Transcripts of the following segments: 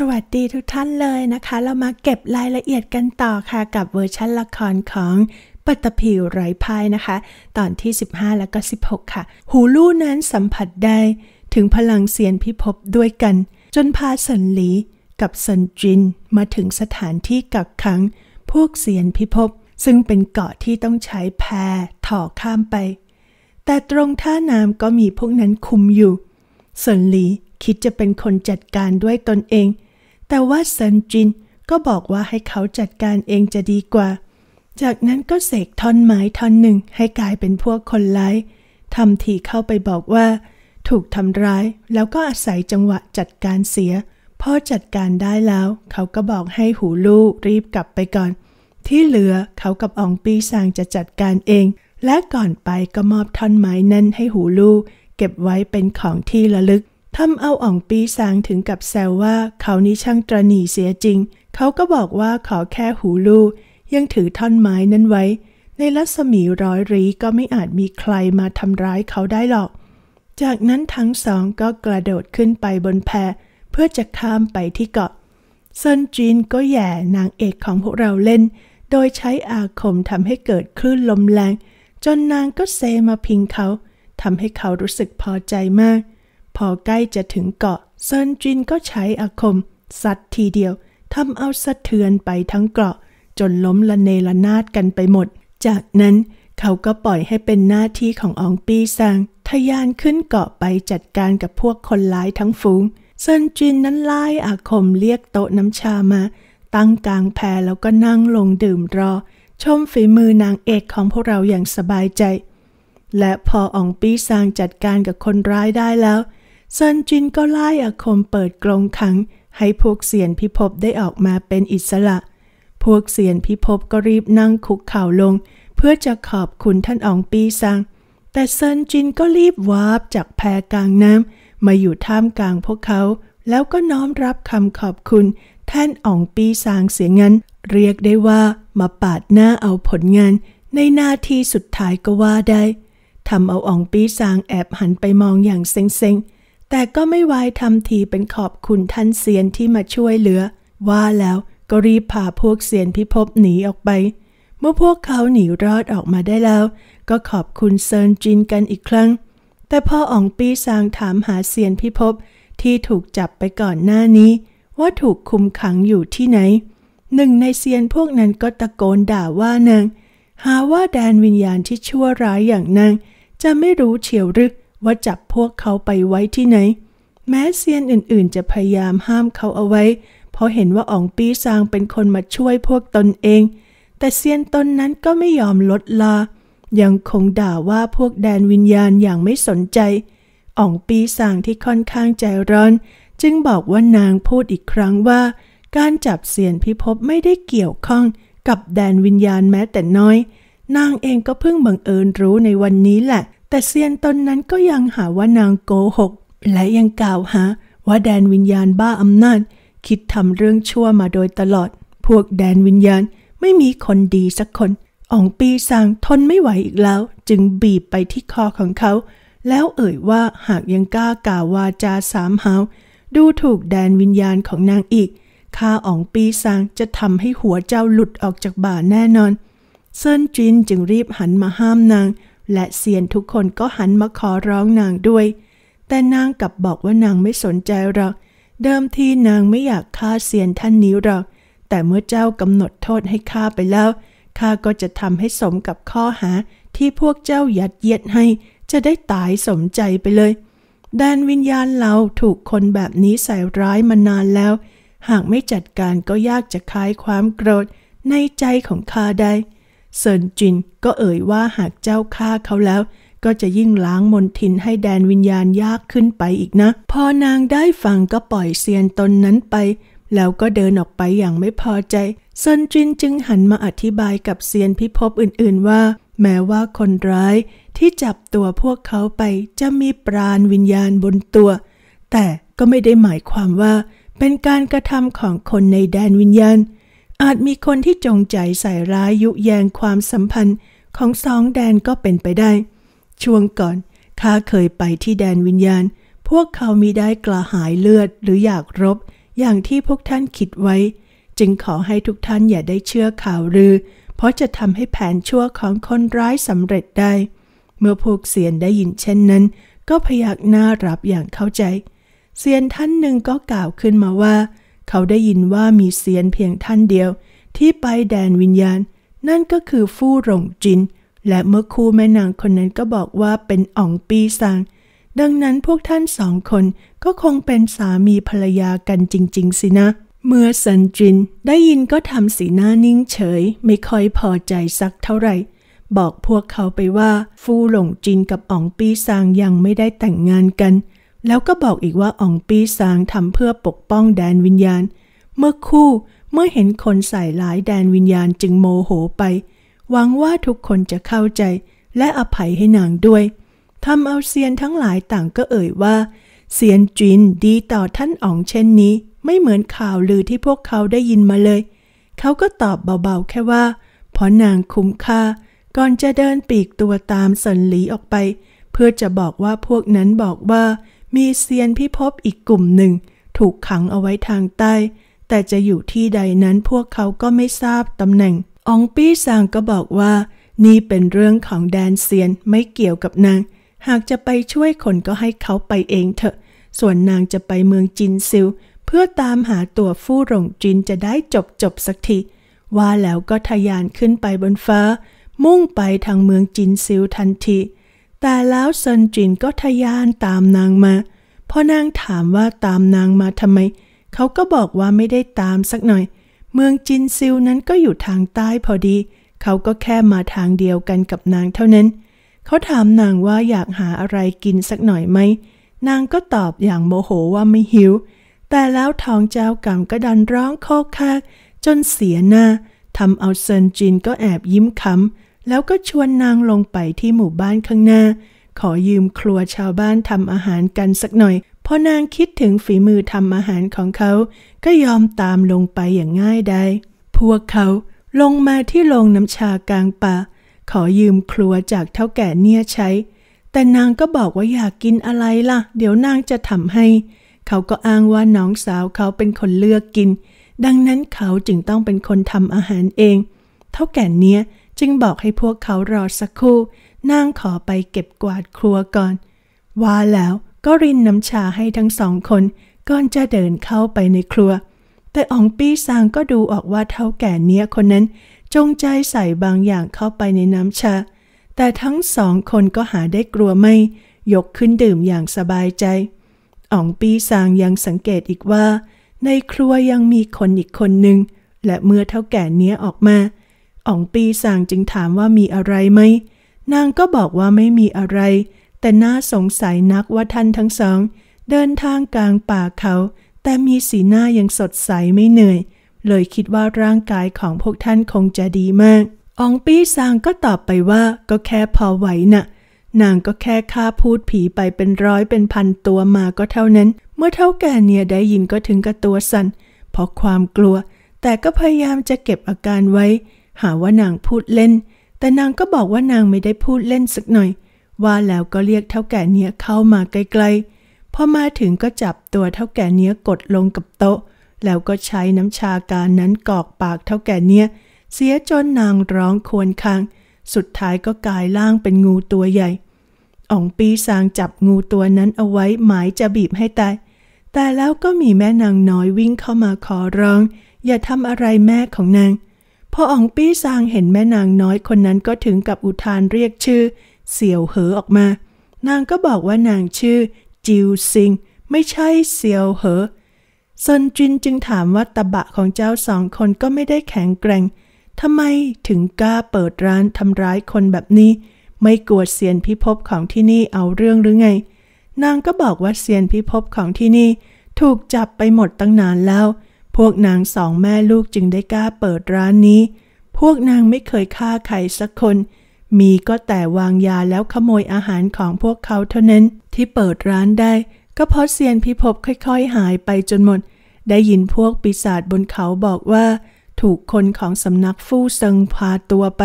สวัสดีทุกท่านเลยนะคะ เรามาเก็บรายละเอียดกันต่อค่ะกับเวอร์ชันละครของปัตภีไร้พายนะคะ ตอนที่ 15 แล้วก็ 16 ค่ะ หูลู่นั้นสัมผัสได้ถึงพลังเสียนพิภพด้วยกัน จนพาสันหลี กับสันจินมาถึงสถานที่กักขังพวกเสียนพิภพซึ่งเป็นเกาะที่ต้องใช้แพถ่อข้ามไป แต่ตรงท่าน้ำก็มีพวกนั้นคุมอยู่สันหลีคิดจะเป็นคนจัดการด้วยตนเองแต่ว่าซันจินก็บอกว่าให้เขาจัดการเองจะดีกว่า จากนั้นก็เสกท่อนไม้ท่อนหนึ่งให้กลายเป็นพวกคนร้ายทำทีเข้าไปบอกว่าถูกทำร้ายแล้วก็อาศัยจังหวะจัดการเสียพอจัดการได้แล้ว เขาก็บอกให้หูลูกรีบกลับไปก่อน ที่เหลือเขากับอองปีซางจะจัดการเอง และก่อนไปก็มอบท่อนไม้นั้นให้หูลูกเก็บไว้เป็นของที่ระลึกทำเอาอ่องปีสางถึงกับแซวว่าเขานี้ช่างตรหนีเสียจริง เขาก็บอกว่าขอแค่หูลู ยังถือท่อนไม้นั้นไว้ ในรัศมีร้อยรีก็ไม่อาจมีใครมาทำร้ายเขาได้หรอก จากนั้นทั้งสองก็กระโดดขึ้นไปบนแพเพื่อจะข้ามไปที่เกาะซนจีนก็แย่นางเอกของพวกเราเล่น โดยใช้อาคมทำให้เกิดคลื่นลมแรง จนนางก็เซมาพิงเขาทำให้เขารู้สึกพอใจมากพอใกล้จะถึงเกาะเซินจินก็ใช้อาคม สัตว์ทีเดียวทำเอาสะเทือนไปทั้งเกาะจนล้มละเนระนาดกันไปหมด จากนั้นเขาก็ปล่อยให้เป็นหน้าที่ของอองปีซาง ทยานขึ้นเกาะไปจัดการกับพวกคนร้ายทั้งฝูงเซินจินนั้นไล่อาคมเรียกโต๊ะน้ำชามา ตั้งกลางแพแล้วก็นั่งลงดื่มรอ ชมฝีมือนางเอกของพวกเราอย่างสบายใจ และพอองปีซางจัดการกับคนร้ายได้แล้วเซินจินก็ไล่อาคมเปิดกรงขัง ให้พวกเสียนพิภพได้ออกมาเป็นอิสระ พวกเสียนพิภพก็รีบนั่งคุกเข่าลง เพื่อจะขอบคุณท่านอองปีซังแต่เซินจินก็รีบวาบจากแพกลางน้ำมาอยู่ท่ามกลางพวกเขา แล้วก็น้อมรับคำขอบคุณท่านอองปีซางเสียงั้น เรียกได้ว่ามาปาดหน้าเอาผลงานในนาทีสุดท้ายก็ว่าได้ทำเอาอองปีซางแอบหันไปมองอย่างเซ็งๆแต่ก็ไม่ไวายทำทีเป็นขอบคุณท่านเซียนที่มาช่วยเหลือ ว่าแล้ว ก็รีบพาพวกเซียนพิภพหนีออกไป เมื่อพวกเขาหนีรอดออกมาได้แล้ว ก็ขอบคุณเซินจินกันอีกครั้ง แต่พ่ออ่องปีซางถามหาเซียนพิภพที่ถูกจับไปก่อนหน้านี้ ว่าถูกคุมขังอยู่ที่ไหน หนึ่งในเซียนพวกนั้นก็ตะโกนด่าว่านางหาว่าแดนวิญญาณที่ชั่วร้ายอย่างนางจะไม่รู้เฉียวหรือว่าจับพวกเขาไปไว้ที่ไหน แม้เซียนอื่นๆจะพยายามห้ามเขาเอาไว้เพราะเห็นว่าอองปีซางเป็นคนมาช่วยพวกตนเอง แต่เซียนตนนั้นก็ไม่ยอมลดลายังคงด่าว่าพวกแดนวิญญาณอย่างไม่สนใจอองปีซางที่ค่อนข้างใจร้อน จึงบอกว่านางพูดอีกครั้งว่า การจับเสียนพิภพไม่ได้เกี่ยวข้องกับแดนวิญญาณแม้แต่น้อย นางเองก็เพิ่งบังเอิญรู้ในวันนี้แหละแต่เซียนตนนั้นก็ยังหาว่านางโกหก และยังกล่าวหาว่าแดนวิญญาณบ้าอำนาจ คิดทำเรื่องชั่วมาโดยตลอด พวกแดนวิญญาณไม่มีคนดีสักคนอ่องปีสางทนไม่ไหวอีกแล้ว จึงบีบไปที่คอของเขา แล้วเอ่ยว่าหากยังกล้ากล่าววาจาสามหาวดูถูกแดนวิญญาณของนางอีกข้าอ่องปีสางจะทำให้หัวเจ้าหลุดออกจากบ่าแน่นอนเซินจินจึงรีบหันมาห้ามนางและเซียนทุกคนก็หันมาขอร้องนางด้วย แต่นางกลับบอกว่านางไม่สนใจหรอก เดิมทีนางไม่อยากฆ่าเซียนท่านนี้หรอก แต่เมื่อเจ้ากำหนดโทษให้ข้าไปแล้ว ข้าก็จะทำให้สมกับข้อหา ที่พวกเจ้ายัดเยียดให้ จะได้ตายสมใจไปเลย แดนวิญญาณเราถูกคนแบบนี้ใส่ร้ายมานานแล้ว หากไม่จัดการก็ยากจะคลายความโกรธในใจของข้าได้เซินจินก็เอ่ยว่าหากเจ้าฆ่าเขาแล้วก็จะยิ่งล้างมนทินให้แดนวิญญาณยากขึ้นไปอีกนะ พอนางได้ฟังก็ปล่อยเซียนตนนั้นไปแล้วก็เดินออกไปอย่างไม่พอใจเซินจินจึงหันมาอธิบายกับเซียนพิภพอื่นๆว่า แม้ว่าคนร้ายที่จับตัวพวกเขาไปจะมีปราณวิญญาณบนตัว แต่ก็ไม่ได้หมายความว่าเป็นการกระทำของคนในแดนวิญญาณอาจมีคนที่จงใจใส่ร้ายยุแยงความสัมพันธ์ ของสองแดนก็เป็นไปได้ ช่วงก่อนข้าเคยไปที่แดนวิญญาณ พวกเขามีได้กระหายเลือดหรืออยากรบอย่างที่พวกท่านคิดไว้ จึงขอให้ทุกท่านอย่าได้เชื่อข่าวลือ เพราะจะทำให้แผนชั่วของคนร้ายสำเร็จได้ เมื่อพวกเสียนได้ยินเช่นนั้น ก็พยักหน้ารับอย่างเข้าใจ เสียนท่านหนึ่งก็กล่าวขึ้นมาว่าเขาได้ยินว่ามีเซียนเพียงท่านเดียว ที่ไปแดนวิญญาณ นั่นก็คือฟู่หลงจิน และเมื่อคู่แม่นางคนนั้นก็บอกว่าเป็นอ่องปีซาง ดังนั้นพวกท่านสองคนก็คงเป็นสามีภรรยากันจริงๆสินะ เมื่อสันจิน ได้ยินก็ทำสีหน้านิ่งเฉย ไม่ค่อยพอใจสักเท่าไหร่ บอกพวกเขาไปว่า ฟู่หลงจินกับอ่องปีซางยังไม่ได้แต่งงานกันแล้วก็บอกอีกว่าอองปีซางทำเพื่อปกป้องแดนวิญญาณ เมื่อคู่เมื่อเห็นคนใส่ร้ายแดนวิญญาณจึงโมโหไป หวังว่าทุกคนจะเข้าใจและอภัยให้นางด้วยทำเอาเซียนทั้งหลายต่างก็เอ่ยว่าเซียนจินดีต่อท่านอองเช่นนี้ ไม่เหมือนข่าวลือที่พวกเขาได้ยินมาเลย เขาก็ตอบเบาๆแค่ว่าเพราะนางคุ้มค่า ก่อนจะเดินปีกตัวตามสันหลีออกไป เพื่อจะบอกว่าพวกนั้นบอกว่ามีเซียนพิภพอีกกลุ่มหนึ่ง ถูกขังเอาไว้ทางใต้ แต่จะอยู่ที่ใดนั้นพวกเขาก็ไม่ทราบตำแหน่งองปี้ซางก็บอกว่านี่เป็นเรื่องของแดนเซียนไม่เกี่ยวกับนาง หากจะไปช่วยคนก็ให้เขาไปเองเถอะ ส่วนนางจะไปเมืองจินซิลเพื่อตามหาตัวฟู่หลงจินจะได้จบจบสักที ว่าแล้วก็ทะยานขึ้นไปบนฟ้า มุ่งไปทางเมืองจินซิลทันทีแต่แล้วเซินจินก็ทยานตามนางมา พอนางถามว่าตามนางมาทำไม เขาก็บอกว่าไม่ได้ตามสักหน่อย เมืองจินซิลนั้นก็อยู่ทางใต้พอดี เขาก็แค่มาทางเดียวกันกับนางเท่านั้น เขาถามนางว่าอยากหาอะไรกินสักหน่อยไหม นางก็ตอบอย่างโมโหว่าไม่หิว แต่แล้วทองเจ้ากรรมก็ดันร้องโคกคาก จนเสียหน้า ทำเอาเซินจินก็แอบยิ้มขำแล้วก็ชวนนางลงไปที่หมู่บ้านข้างหน้า ขอยืมครัวชาวบ้านทำอาหารกันสักหน่อยพอนางคิดถึงฝีมือทำอาหารของเขา ก็ยอมตามลงไปอย่างง่ายดาย พวกเขาลงมาที่โรงน้ำชากลางป่า ขอยืมครัวจากเท่าแก่เนี่ยใช้ แต่นางก็บอกว่าอยากกินอะไรล่ะ เดี๋ยวนางจะทำให้ เขาก็อ้างว่าน้องสาวเขาเป็นคนเลือกกิน ดังนั้นเขาจึงต้องเป็นคนทำอาหารเอง เท่าแก่เนี่ยจึงบอกให้พวกเขารอสักครู่นางขอไปเก็บกวาดครัวก่อน ว่าแล้วก็รินน้ำชาให้ทั้งสองคนก่อนจะเดินเข้าไปในครัว แต่อองปี้ซางก็ดูออกว่าเท่าแก่เนี้ยคนนั้นจงใจใส่บางอย่างเข้าไปในน้ำชา แต่ทั้งสองคนก็หาได้กลัวไม่ ยกขึ้นดื่มอย่างสบายใจอ๋องปี้ซางยังสังเกตอีกว่า ในครัวยังมีคนอีกคนหนึ่งและเมื่อเท่าแก่เนี้ยออกมาอองปีสางจึงถามว่ามีอะไรไหม นางก็บอกว่าไม่มีอะไร แต่น่าสงสัยนักว่าท่านทั้งสอง เดินทางกลางป่าเขา แต่มีสีหน้ายังสดใสไม่เหนื่อย เลยคิดว่าร่างกายของพวกท่านคงจะดีมากอองปี้ซางก็ตอบไปว่าก็แค่พอไหวนะ่ะ นางก็แค่ฆ่าพูดผีไปเป็นร้อยเป็นพันตัวมาก็เท่านั้น เมื่อเท่าแก่เนี่ยได้ยินก็ถึงกระตัวสัน่นเพราะความกลัว แต่ก็พยายามจะเก็บอาการไว้หาว่านางพูดเล่น แต่นางก็บอกว่านางไม่ได้พูดเล่นสักหน่อย ว่าแล้วก็เรียกเท่าแก่เนี้ยเข้ามาใกล้ๆ พอมาถึงก็จับตัวเท่าแก่เนี้ยกดลงกับโต๊ะ แล้วก็ใช้น้ำชาการนั้นกอกปากเท่าแก่เนี้ยเสียจนนางร้องควนคาง สุดท้ายก็กลายล่างเป็นงูตัวใหญ่อ่องปีสางจับงูตัวนั้นเอาไว้หมายจะบีบให้ตายแต่แล้วก็มีแม่นางน้อยวิ่งเข้ามาขอร้อง อย่าทำอะไรแม่ของนางพออองปี้ซางเห็นแม่นางน้อยคนนั้นก็ถึงกับอุทานเรียกชื่อเสี่ยวเหอออกมา นางก็บอกว่านางชื่อจิวซิงไม่ใช่เสี่ยวเหอซนจินจึงถามว่าตะบะของเจ้าสองคนก็ไม่ได้แข็งแกร่งทำไมถึงกล้าเปิดร้านทำร้ายคนแบบนี้ ไม่กลัวเซียนพิภพของที่นี่เอาเรื่องหรือไง นางก็บอกว่าเซียนพิภพของที่นี่ถูกจับไปหมดตั้งนานแล้วพวกนางสองแม่ลูกจึงได้กล้าเปิดร้านนี้ พวกนางไม่เคยฆ่าใครสักคน มีก็แต่วางยาแล้วขโมยอาหารของพวกเขาเท่านั้นที่เปิดร้านได้ ก็เพราะเซียนพิภพค่อย ๆ หายไปจนหมด ได้ยินพวกปีศาจบนเขาบอกว่า ถูกคนของสำนักฟู่เซิงพาตัวไป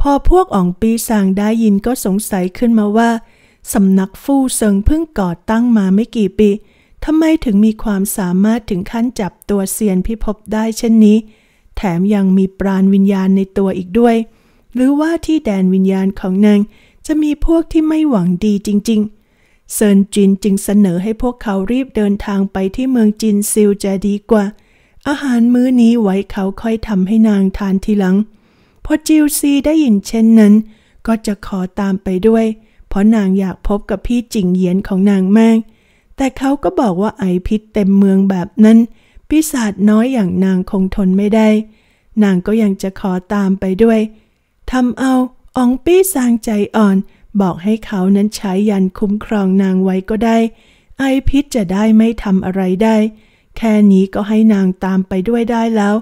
พอพวกอ่องปีสางได้ยินก็สงสัยขึ้นมาว่า สำนักฟู่เซิงเพิ่งก่อตั้งมาไม่กี่ปีทำไมถึงมีความสามารถถึงขั้นจับตัวเซียนพิภพได้เช่นนี้ แถมยังมีปราณวิญญาณในตัวอีกด้วย หรือว่าที่แดนวิญญาณของนางจะมีพวกที่ไม่หวังดีจริงๆเซินจินจึงเสนอให้พวกเขารีบเดินทางไปที่เมืองจินซิลจะดีกว่า อาหารมื้อนี้ไว้เขาค่อยทำให้นางทานทีหลังพอจิวซีได้ยินเช่นนั้น ก็จะขอตามไปด้วย เพราะนางอยากพบกับพี่จิงเหยียนของนางมากแต่เขาก็บอกว่าไอพิษเต็มเมืองแบบนั้นปีศาจน้อยอย่างนางคงทนไม่ได้ นางก็ยังจะขอตามไปด้วยทำเอาอองปี้สางใจอ่อน บอกให้เขานั้นใช้ยันคุ้มครองนางไว้ก็ได้ ไอพิษจะได้ไม่ทำอะไรได้ แค่นี้ก็ให้นางตามไปด้วยได้แล้ว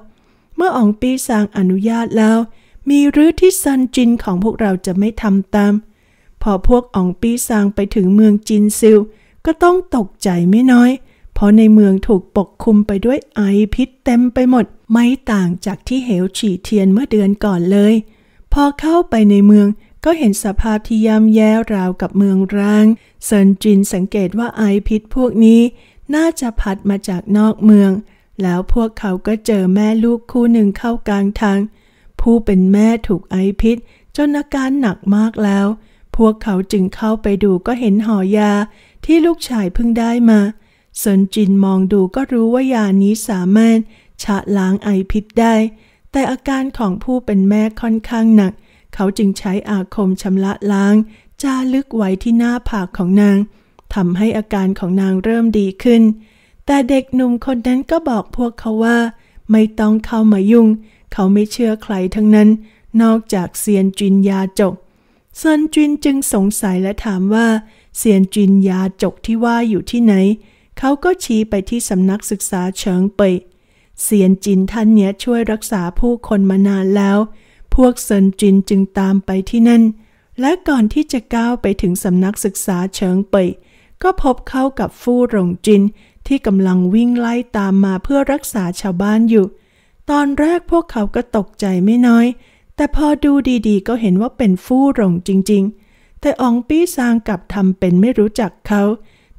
เมื่ออองปี้สางอนุญาตแล้ว มีรื้อที่ซันจินของพวกเราจะไม่ทำตาม พอพวกอองปี้สางไปถึงเมืองจินซิลก็ต้องตกใจไม่น้อย เพราะในเมืองถูกปกคลุมไปด้วยไอพิษ เต็มไปหมด ไม่ต่างจากที่เหวฉี่เทียนเมื่อเดือนก่อนเลย พอเข้าไปในเมืองก็เห็นสภาพที่ย่ำแย่ราวกับเมืองร้าง เซินจินสังเกตว่าไอพิษพวกนี้ น่าจะพัดมาจากนอกเมือง แล้วพวกเขาก็เจอแม่ลูกคู่หนึ่งเข้ากลางทาง ผู้เป็นแม่ถูกไอพิษ จนอาการหนักมากแล้ว พวกเขาจึงเข้าไปดูก็เห็นห่อยาที่ลูกชายเพิ่งได้มาสนจินมองดูก็รู้ว่ายานี้สามารถชะล้างไอพิษได้ แต่อาการของผู้เป็นแม่ค่อนข้างหนัก เขาจึงใช้อาคมชำระล้างจาลึกไว้ที่หน้าผากของนางทำให้อาการของนางเริ่มดีขึ้น แต่เด็กหนุ่มคนนั้นก็บอกพวกเขาว่า ไม่ต้องเข้ามายุ่ง เขาไม่เชื่อใครทั้งนั้น นอกจากเซียนจินยาจกเซนจินจึงสงสัยและถามว่าเซียนจินยาจกที่ว่าอยู่ที่ไหน เขาก็ชี้ไปที่สำนักศึกษาเฉิงเป่ยเซียนจินท่านเนี้ยช่วยรักษาผู้คนมานานแล้ว พวกเซินจินจึงตามไปที่นั่น และก่อนที่จะก้าวไปถึงสำนักศึกษาเฉิงเป่ยก็พบเข้ากับฟู่หลงจิน ที่กำลังวิ่งไล่ตามมาเพื่อรักษาชาวบ้านอยู่ ตอนแรกพวกเขาก็ตกใจไม่น้อย แต่พอดูดีๆ ก็เห็นว่าเป็นฟู่หลงจริงๆแต่อองปี้ซางกลับทำเป็นไม่รู้จักเขา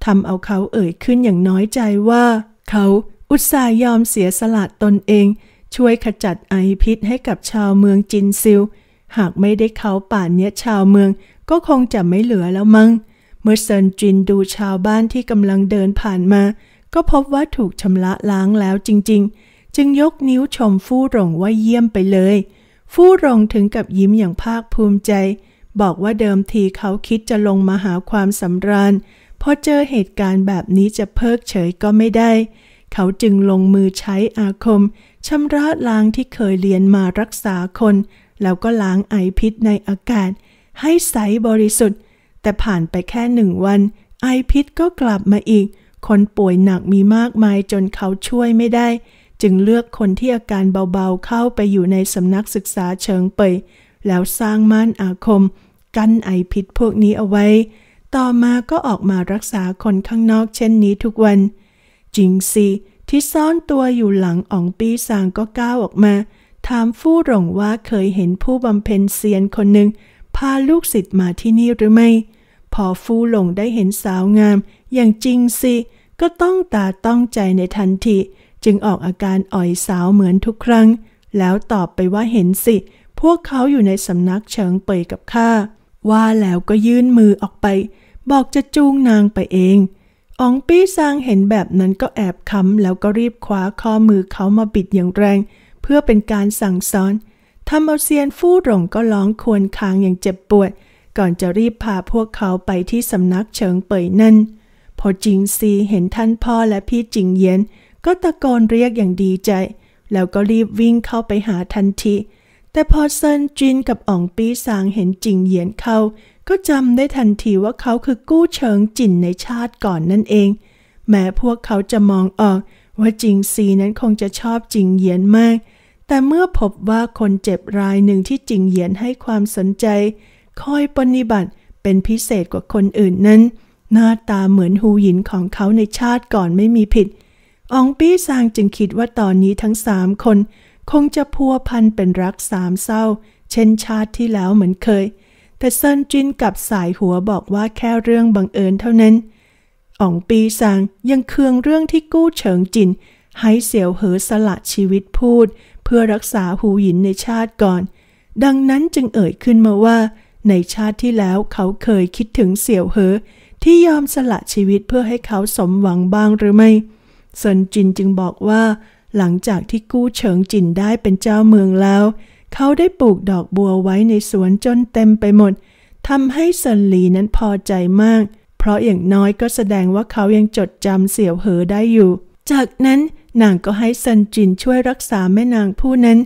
ทำเอาเขาเอ่ยขึ้นอย่างน้อยใจว่า เขาอุตส่าห์ยอมเสียสละตนเอง ช่วยขจัดไอพิษให้กับชาวเมืองจินซิล หากไม่ได้เขาป่านเนี้ยชาวเมืองก็คงจะไม่เหลือแล้วมั้ง เมื่อเซินจินดูชาวบ้านที่กำลังเดินผ่านมา ก็พบว่าถูกชำระล้างแล้วจริงๆ จึงยกนิ้วชมฟู่หลงว่าเยี่ยมไปเลย ฟู่หลงถึงกับยิ้มอย่างภาคภูมิใจบอกว่าเดิมทีเขาคิดจะลงมาหาความสำราญพอเจอเหตุการณ์แบบนี้จะเพิกเฉยก็ไม่ได้ เขาจึงลงมือใช้อาคมชำระล้างที่เคยเรียนมารักษาคน แล้วก็ล้างไอพิษในอากาศ ให้ใสบริสุทธิ์ แต่ผ่านไปแค่หนึ่งวัน ไอพิษก็กลับมาอีก คนป่วยหนักมีมากมายจนเขาช่วยไม่ได้ จึงเลือกคนที่อาการเบาๆเข้าไปอยู่ในสำนักศึกษาเชิงเปยแล้วสร้างม่านอาคมกั้นไอพิษพวกนี้เอาไว้ ต่อมาก็ออกมารักษาคนข้างนอกเช่นนี้ทุกวัน จริงสิ ที่ซ่อนตัวอยู่หลังอ่องปีซางก็ก้าวออกมา ถามฟู่หลงว่าเคยเห็นผู้บำเพ็ญเซียนคนหนึ่งพาลูกศิษย์มาที่นี่หรือไม่ พอฟู่หลงได้เห็นสาวงาม อย่างจริงสิ ก็ต้องตาต้องใจในทันทีจึงออกอาการอ่อยสาวเหมือนทุกครั้ง แล้วตอบไปว่าเห็นสิ พวกเขาอยู่ในสำนักเฉิงเปยกับข้าว่าแล้วก็ยื่นมือออกไปบอกจะจูงนางไปเองอ๋องปี้ซางเห็นแบบนั้นก็แอบค้ำแล้วก็รีบคว้าข้อมือเขามาบิดอย่างแรง เพื่อเป็นการสั่งสอนทำเอาเซียนฟู่หลงก็ร้องควรคางอย่างเจ็บปวด ก่อนจะรีบพาพวกเขาไปที่สำนักเฉิงเป่ยนั่น พอจิงซีเห็นท่านพ่อและพี่จิงเย็น ก็ตะโกนเรียกอย่างดีใจ แล้วก็รีบวิ่งเข้าไปหาทันทีแต่พอเซินจินกับอ๋องปีสางเห็นจิงเหยียนเขาก็จำได้ทันทีว่าเขาคือกู้เฉิงจินในชาติก่อนนั่นเอง แม้พวกเขาจะมองออก ว่าจิงซีนั้นคงจะชอบจิงเหยียนมาก แต่เมื่อพบว่าคนเจ็บรายหนึ่งที่จิงเหยียนให้ความสนใจ คอยปฏิบัติเป็นพิเศษกว่าคนอื่นนั้น หน้าตาเหมือนฮูหยินของเขาในชาติก่อนไม่มีผิดอองปี้ซางจึงคิดว่าตอนนี้ทั้งสามคนคงจะพัวพันเป็นรักสามเศร้าเช่นชาติที่แล้วเหมือนเคย แต่เซินจินกับสายหัวบอกว่าแค่เรื่องบังเอิญเท่านั้นอ่องปีซังยังเคืองเรื่องที่กู้เฉิงจินให้เสี่ยวเหอสละชีวิตพูด เพื่อรักษาหูหยินในชาติก่อน ดังนั้นจึงเอ่ยขึ้นมาว่า ในชาติที่แล้วเขาเคยคิดถึงเสี่ยวเหอที่ยอมสละชีวิตเพื่อให้เขาสมหวังบ้างหรือไม่ เซินจินจึงบอกว่าหลังจากที่กู้เฉิงจินได้เป็นเจ้าเมืองแล้ว เขาได้ปลูกดอกบัวไว้ในสวนจนเต็มไปหมด ทำให้เซินหลีนั้นพอใจมาก เพราะอย่างน้อยก็แสดงว่าเขายังจดจำเสี่ยวเหอได้อยู่ จากนั้นนางก็ให้เซินจินช่วยรักษาแม่นางผู้นั้น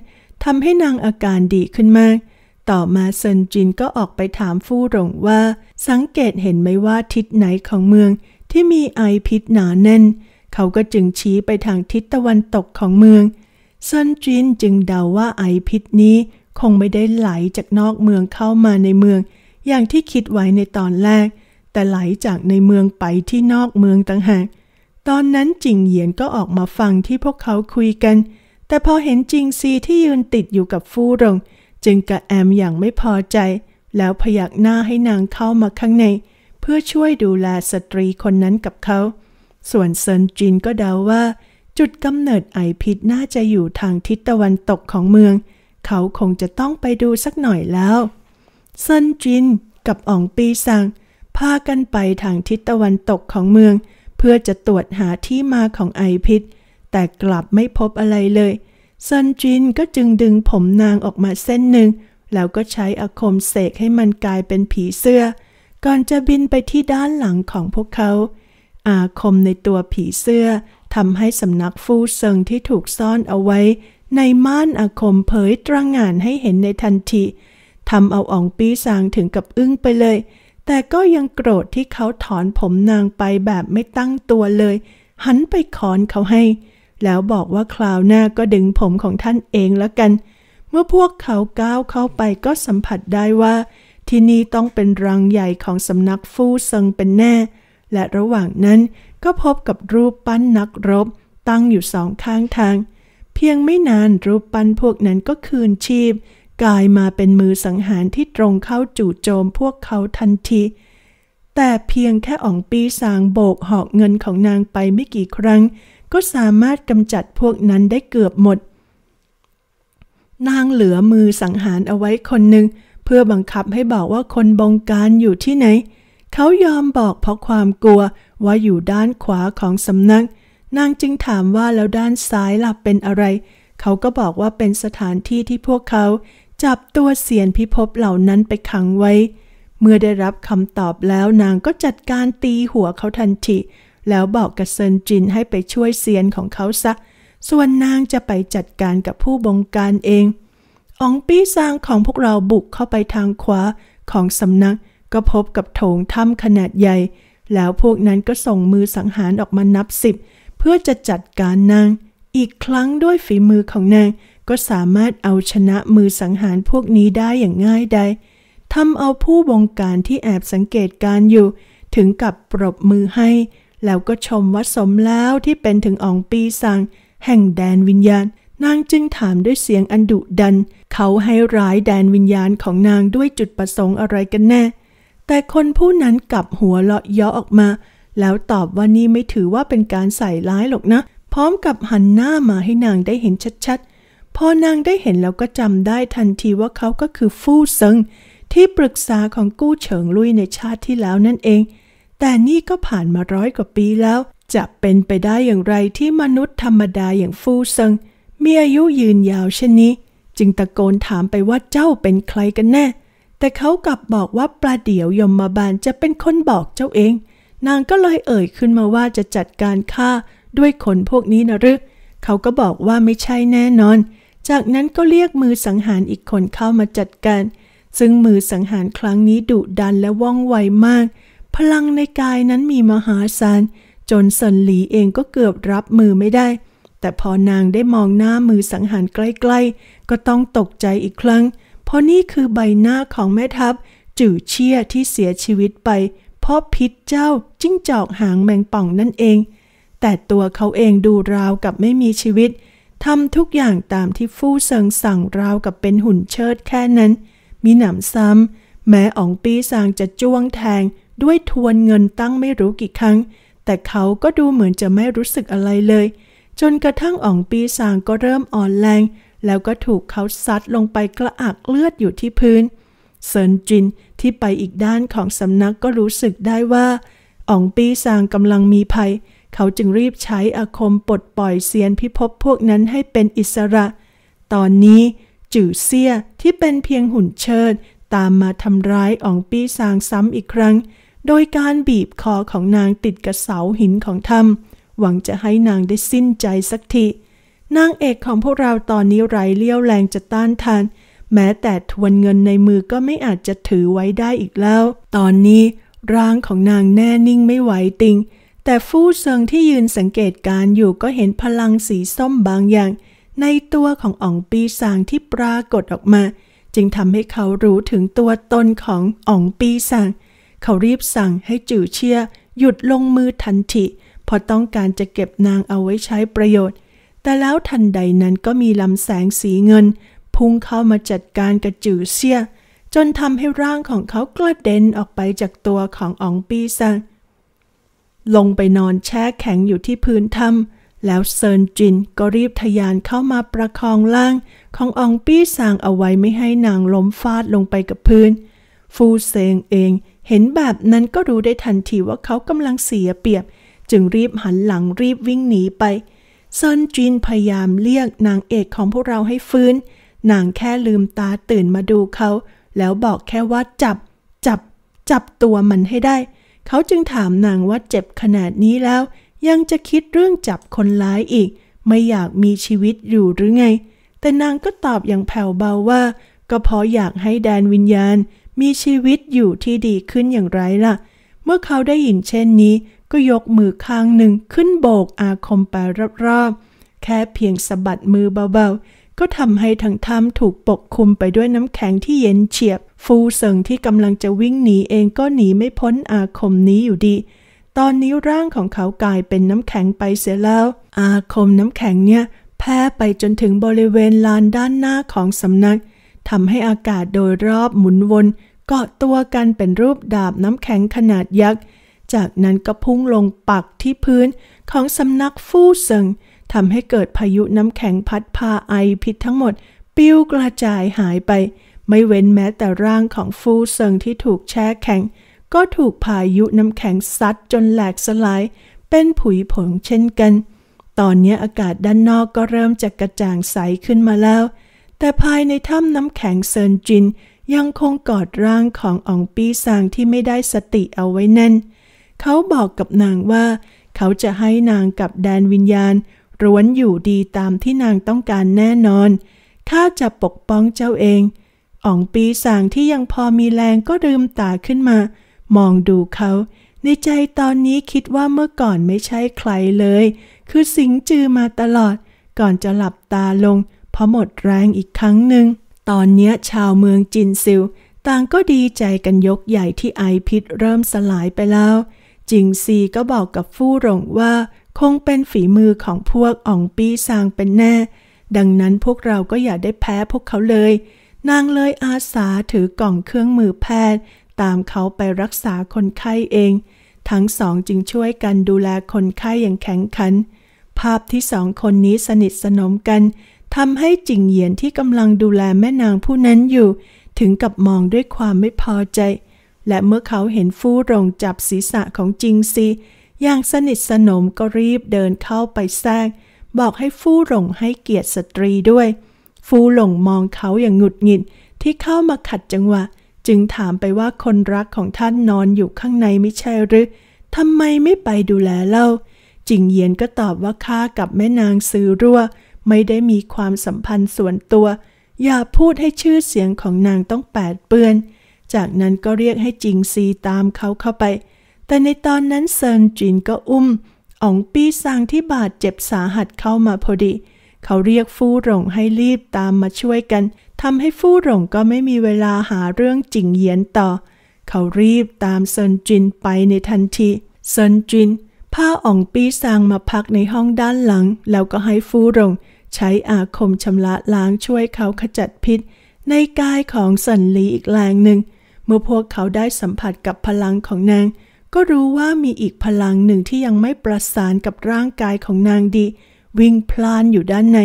ทำให้นางอาการดีขึ้นมาก ต่อมาเซินจินก็ออกไปถามฟู่หลงว่า สังเกตเห็นไหมว่าทิศไหนของเมืองที่มีไอพิษหนาแน่นเขาก็จึงชี้ไปทางทิศตะวันตกของเมืองเซินจินจึงเดาว่าไอพิษนี้ คงไม่ได้ไหลจากนอกเมืองเข้ามาในเมือง อย่างที่คิดไว้ในตอนแรก แต่ไหลจากในเมืองไปที่นอกเมืองต่างหาก ตอนนั้นจิงเหยียนก็ออกมาฟังที่พวกเขาคุยกัน แต่พอเห็นจิงซีที่ยืนติดอยู่กับฟู่รง จึงกระแอมอย่างไม่พอใจ แล้วพยักหน้าให้นางเข้ามาข้างใน เพื่อช่วยดูแลสตรีคนนั้นกับเขาส่วนเซินจินก็เดาว่า จุดกำเนิดไอพิษน่าจะอยู่ทางทิศตะวันตกของเมือง เขาคงจะต้องไปดูสักหน่อยแล้วเซินจินกับอ่องปีซังพากันไปทางทิศตะวันตกของเมือง เพื่อจะตรวจหาที่มาของไอพิษ แต่กลับไม่พบอะไรเลยเซินจินก็จึงดึงผมนางออกมาเส้นหนึ่งแล้วก็ใช้อาคมเสกให้มันกลายเป็นผีเสื้อก่อนจะบินไปที่ด้านหลังของพวกเขาอาคมในตัวผีเสื้อทำให้สำนักฟูเซิงที่ถูกซ่อนเอาไว้ในม่านอาคมเผยตรังงานให้เห็นในทันทีทำเอาอองปีซางถึงกับอึ้งไปเลย แต่ก็ยังโกรธที่เขาถอนผมนางไปแบบไม่ตั้งตัวเลย หันไปขอนเขาให้ แล้วบอกว่าคราวหน้าก็ดึงผมของท่านเองละกัน เมื่อพวกเขาก้าวเข้าไปก็สัมผัสได้ว่า ที่นี่ต้องเป็นรังใหญ่ของสำนักฟู่เซิงเป็นแน่และระหว่างนั้นก็พบกับรูปปั้นนักรบตั้งอยู่สองข้างทาง เพียงไม่นานรูปปั้นพวกนั้นก็คืนชีพกลายมาเป็นมือสังหารที่ตรงเข้าจู่โจมพวกเขาทันที แต่เพียงแค่อ่องปีสางโบกหอกเงินของนางไปไม่กี่ครั้ง ก็สามารถกำจัดพวกนั้นได้เกือบหมด นางเหลือมือสังหารเอาไว้คนหนึ่ง เพื่อบังคับให้บอกว่าคนบงการอยู่ที่ไหนเขายอมบอกเพราะความกลัวว่าอยู่ด้านขวาของสำนัก นางจึงถามว่าแล้วด้านซ้ายล่ะเป็นอะไร เขาก็บอกว่าเป็นสถานที่ที่พวกเขา จับตัวเสียนพิภพเหล่านั้นไปขังไว้ เมื่อได้รับคำตอบแล้วนางก็จัดการตีหัวเขาทันทีแล้วบอกกับเซินจินให้ไปช่วยเสียนของเขาซะ ส่วนนางจะไปจัดการกับผู้บงการเองอองปี้ซางของพวกเราบุกเข้าไปทางขวาของสำนักก็พบกับโถงถ้ำขนาดใหญ่ แล้วพวกนั้นก็ส่งมือสังหารออกมานับสิบเพื่อจะจัดการนาง อีกครั้งด้วยฝีมือของนางก็สามารถเอาชนะมือสังหารพวกนี้ได้อย่างง่ายดายทำเอาผู้บงการที่แอบสังเกตการอยู่ ถึงกับปรบมือให้ แล้วก็ชมว่าสมแล้วที่เป็นถึงอองปีสังแห่งแดนวิญญาณ นางจึงถามด้วยเสียงอันดุดัน เขาให้ร้ายแดนวิญญาณของนางด้วยจุดประสงค์อะไรกันแน่แต่คนผู้นั้นกลับหัวเลาะเยาะออกมา แล้วตอบว่านี่ไม่ถือว่าเป็นการใส่ร้ายหรอกนะ พร้อมกับหันหน้ามาให้นางได้เห็นชัดๆพอนางได้เห็นแล้วก็จำได้ทันทีว่าเขาก็คือฟู่เซิงที่ปรึกษาของกู้เฉิงลุยในชาติที่แล้วนั่นเอง แต่นี่ก็ผ่านมาร้อยกว่าปีแล้ว จะเป็นไปได้อย่างไรที่มนุษย์ธรรมดาอย่างฟู่เซิงมีอายุยืนยาวเช่นนี้ จึงตะโกนถามไปว่าเจ้าเป็นใครกันแน่แต่เขากลับบอกว่าปลาเดี๋ยวยมมาบาลจะเป็นคนบอกเจ้าเอง นางก็เลยเอ่ยขึ้นมาว่าจะจัดการฆ่าด้วยคนพวกนี้นะหรือเขาก็บอกว่าไม่ใช่แน่นอน จากนั้นก็เรียกมือสังหารอีกคนเข้ามาจัดการซึ่งมือสังหารครั้งนี้ดุดันและว่องไวมาก พลังในกายนั้นมีมหาศาล จนสันหลีเองก็เกือบรับมือไม่ได้ แต่พอนางได้มองหน้ามือสังหารใกล้ ๆ ก็ต้องตกใจอีกครั้งพราะนี่คือใบหน้าของแม่ทัพ จื่อเชี่ยที่เสียชีวิตไป เพราะพิษเจ้าจิ้งจอกหางแมงป่องนั่นเอง แต่ตัวเขาเองดูราวกับไม่มีชีวิตทำทุกอย่างตามที่ฟู่เซิงสั่งราวกับเป็นหุ่นเชิดแค่นั้นมีหนำซ้ำแม้อองปีซางจะจ้วงแทงด้วยทวนเงินตั้งไม่รู้กี่ครั้ง แต่เขาก็ดูเหมือนจะไม่รู้สึกอะไรเลย จนกระทั่งอองปีซางก็เริ่มอ่อนแรงแล้วก็ถูกเขาซัดลงไปกระอักเลือดอยู่ที่พื้น เซินจินที่ไปอีกด้านของสำนักก็รู้สึกได้ว่าอ๋องปีซางกำลังมีภัย เขาจึงรีบใช้อาคมปลดปล่อยเซียนพิภพพวกนั้นให้เป็นอิสระ ตอนนี้ จื่อเซี่ยที่เป็นเพียงหุ่นเชิดตามมาทำร้ายอ๋องปีซางซ้ำอีกครั้ง โดยการบีบคอของนางติดกับเสาหินของถ้ำหวังจะให้นางได้สิ้นใจสักทีนางเอกของพวกเราตอนนี้ไร้เลี้ยวแรงจะต้านทาน แม้แต่ทวนเงินในมือก็ไม่อาจจะถือไว้ได้อีกแล้ว ตอนนี้ร่างของนางแน่นิ่งไม่ไหวติง แต่ฟู่เซิงที่ยืนสังเกตการอยู่ก็เห็นพลังสีส้มบางอย่างในตัวขององปีซางที่ปรากฏออกมา จึงทำให้เขารู้ถึงตัวตนขององปีซางเขารีบสั่งให้จื่อเชี่ยหยุดลงมือทันทีเพราะต้องการจะเก็บนางเอาไว้ใช้ประโยชน์แต่แล้วทันใดนั้นก็มีลำแสงสีเงินพุ่งเข้ามาจัดการกระจือเสียจนทำให้ร่างของเขากระเด็นออกไปจากตัวขององปีซังลงไปนอนแช่แข็งอยู่ที่พื้นถ้ำแล้วเซินจิน ก็รีบทยานเข้ามาประคองล่าง ขององปีซางเอาไว้ไม่ให้นางล้มฟาดลงไปกับพื้น ฟูเซงเองเห็นแบบนั้นก็รู้ได้ทันทีว่าเขากำลังเสียเปรียบ จึงรีบหันหลังรีบวิ่งหนีไปเซินจินพยายามเรียกนางเอกของพวกเราให้ฟื้น นางแค่ลืมตาตื่นมาดูเขา แล้วบอกแค่ว่าจับ จับ จับตัวมันให้ได้ เขาจึงถามนางว่าเจ็บขนาดนี้แล้ว ยังจะคิดเรื่องจับคนร้ายอีก ไม่อยากมีชีวิตอยู่หรือไง แต่นางก็ตอบอย่างแผ่วเบาว่า ก็เพราะอยากให้แดนวิญญาณมีชีวิตอยู่ที่ดีขึ้นอย่างไรล่ะ เมื่อเขาได้ยินเช่นนี้ก็ยกมือข้างหนึ่งขึ้นโบกอาคมไปรอบๆแค่เพียงสะบัดมือเบา ๆ ก็ทำให้ทั้งถ้ำถูกปกคลุมไปด้วยน้ำแข็งที่เย็นเฉียบ ฟูเซิงที่กำลังจะวิ่งหนีเองก็หนีไม่พ้นอาคมนี้อยู่ดี ตอนนี้ร่างของเขากลายเป็นน้ำแข็งไปเสียแล้ว อาคมน้ำแข็งเนี่ย แพร่ไปจนถึงบริเวณลานด้านหน้าของสำนักทำให้อากาศโดยรอบหมุนวนเกาะตัวกันเป็นรูปดาบน้ำแข็งขนาดยักษ์จากนั้นก็พุ่งลงปักที่พื้นของสำนักฟู่เซิงทำให้เกิดพายุน้ำแข็งพัดพาไอพิษทั้งหมด ปิ้วกระจายหายไป ไม่เว้นแม้แต่ร่างของฟู่เซิงที่ถูกแช่แข็ง ก็ถูกพายุน้ำแข็งซัดจนแหลกสลายเป็นผุยผงเช่นกัน ตอนนี้อากาศด้านนอกก็เริ่มจะกระจ่างใสขึ้นมาแล้ว แต่ภายในถ้ำน้ำแข็งเซินจิน ยังคงกอดร่างของอองปีซางที่ไม่ได้สติเอาไว้แน่นเขาบอกกับนางว่าเขาจะให้นางกับแดนวิญญาณร้วนอยู่ดีตามที่นางต้องการแน่นอนข้าจะปกป้องเจ้าเองอ่องปีสางที่ยังพอมีแรงก็ลืมตาขึ้นมา มองดูเขา ในใจตอนนี้คิดว่าเมื่อก่อนไม่ใช่ใครเลย คือสิงจือมาตลอด ก่อนจะหลับตาลงพอหมดแรงอีกครั้งหนึ่งตอนนี้ชาวเมืองจินซิวต่างก็ดีใจกันยกใหญ่ที่ไอพิษเริ่มสลายไปแล้วจิงซีก็บอกกับฟู่หลงว่าคงเป็นฝีมือของพวกอ่องปี้ซางเป็นแน่ ดังนั้นพวกเราก็อย่าได้แพ้พวกเขาเลย นางเลยอาสาถือกล่องเครื่องมือแพทย์ ตามเขาไปรักษาคนไข้เอง ทั้งสองจึงช่วยกันดูแลคนไข้อย่างแข็งขัน ภาพที่สองคนนี้สนิทสนมกันทำให้จิงเหยียนที่กำลังดูแลแม่นางผู้นั้นอยู่ ถึงกับมองด้วยความไม่พอใจและเมื่อเขาเห็นฟู่รงจับศีรษะของจิงซีอย่างสนิทสนมก็รีบเดินเข้าไปแทรกบอกให้ฟู่หลงให้เกียรติสตรีด้วย ฟู่หลงมองเขาอย่างหงุดหงิดที่เข้ามาขัดจังหวะ จึงถามไปว่าคนรักของท่านนอนอยู่ข้างในไม่ใช่หรือทำไมไม่ไปดูแลเล่าจิงเยียนก็ตอบว่าข้ากับแม่นางซือรั่วไม่ได้มีความสัมพันธ์ส่วนตัว อย่าพูดให้ชื่อเสียงของนางต้องแปดเปื้อนจากนั้นก็เรียกให้จิงซีตามเขาเข้าไป แต่ในตอนนั้นเซินจินก็อุ้มอ๋องปี้ซางที่บาดเจ็บสาหัสเข้ามาพอดี เขาเรียกฟู่หลงให้รีบตามมาช่วยกัน ทำให้ฟู่หลงก็ไม่มีเวลาหาเรื่องจิงเยียนต่อ เขารีบตามเซินจินไปในทันที เซินจินพาอ๋องปี้ซางมาพักในห้องด้านหลัง แล้วก็ให้ฟู่หลงใช้อาคมชำระล้างช่วยเขาขจัดพิษ ในกายของสันลีอีกแรงหนึ่งเมื่อพวกเขาได้สัมผัสกับพลังของนาง ก็รู้ว่ามีอีกพลังหนึ่งที่ยังไม่ประสานกับร่างกายของนางดีวิ่งพลานอยู่ด้านใน